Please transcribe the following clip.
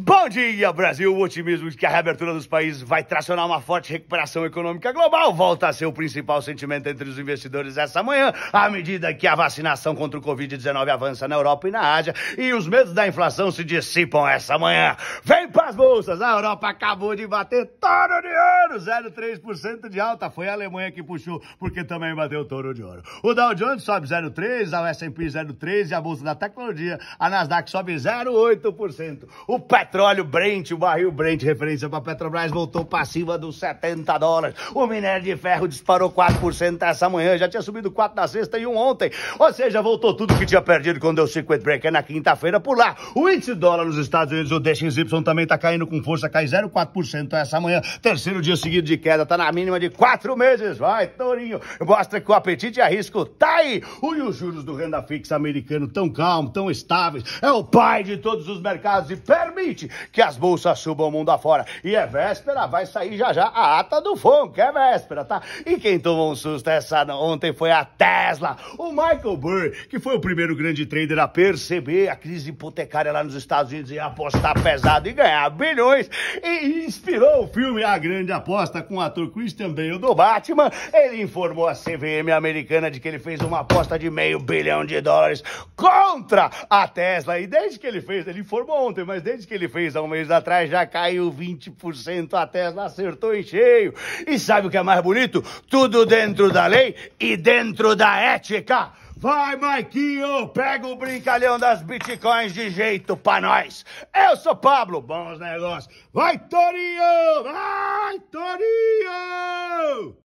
Bom dia, Brasil! O otimismo de que a reabertura dos países vai tracionar uma forte recuperação econômica global volta a ser o principal sentimento entre os investidores essa manhã, à medida que a vacinação contra o Covid-19 avança na Europa e na Ásia e os medos da inflação se dissipam essa manhã. Vem pras bolsas! A Europa acabou de bater touro de ouro! 0,3% de alta. Foi a Alemanha que puxou, porque também bateu touro de ouro. O Dow Jones sobe 0,3%, a S&P 0,3% e a Bolsa da Tecnologia, a Nasdaq sobe 0,8%. O PET petróleo Brent, o barril Brent, referência para Petrobras, voltou para cima dos 70 dólares. O minério de ferro disparou 4% essa manhã, já tinha subido 4 na sexta e 1 ontem. Ou seja, voltou tudo que tinha perdido quando deu 50 break é na quinta-feira por lá. O índice dólar nos Estados Unidos, o DXY, também está caindo com força, cai 0,4% essa manhã. Terceiro dia seguido de queda, está na mínima de 4 meses. Vai, Torinho, mostra que o apetite a risco. Tá aí! E os juros do renda fixa americano tão calmo, tão estáveis, é o pai de todos os mercados e permite permite que as bolsas subam o mundo afora. E é véspera, vai sair já já a ata do FONC, é véspera, tá? E quem tomou um susto essa ontem foi a Tesla. O Michael Burr, que foi o primeiro grande trader a perceber a crise hipotecária lá nos Estados Unidos e apostar pesado e ganhar bilhões, e inspirou o filme A Grande Aposta com o ator Christian Bale do Batman. Ele informou a CVM americana de que ele fez uma aposta de meio bilhão de dólares contra a Tesla. E desde que ele fez, ele informou ontem, mas desde que ele ele fez há um mês atrás já caiu 20%. A Tesla acertou em cheio. E sabe o que é mais bonito? Tudo dentro da lei e dentro da ética. Vai, Maiquinho, pega o brincalhão das bitcoins de jeito pra nós. Eu sou Pablo, bons negócios. Vai, Torinho! Vai, Torinho!